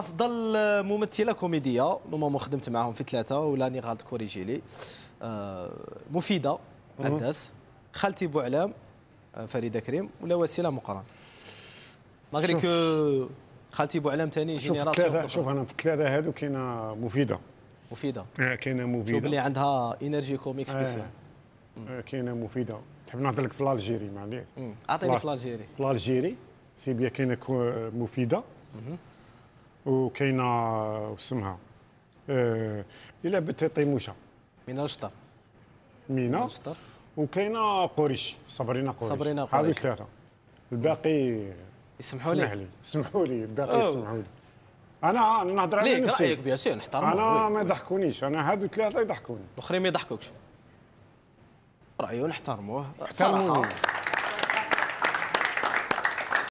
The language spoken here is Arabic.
افضل ممثله كوميديه نورمالمون خدمت معاهم في ثلاثه ولا غالط كوريجيلي آه، مفيده عداس خالتي بوعلام آه، فريده كريم ولا وسيله مقران ماغري كو خالتي بوعلام ثاني جينيراسيون شوف انا في الثلاثه هذو كاينه مفيده مفيده آه كاينه مفيده شوف اللي عندها انرجي كوميك آه. سبيسيال آه. آه كاينه مفيده تحب نهضر لك في الجيري معليش اعطيني في الجيري في الجيري سي بيا كاينه مفيده وكاينه واسمها الى آه، اللي لعبت طيموشه مينا الشطر من الشطر وكاينه قريش صبرينا قريش صبرينا قريش هذو ثلاثه الباقي اسمحوا لي لي اسمحوا لي الباقي اسمحوا لي انا نهضر على نفسي رايك بيان سي نحترم انا ما يضحكونيش انا هادو ثلاثه يضحكوني الاخرين ما يضحكوكش رايه نحترموه صراحه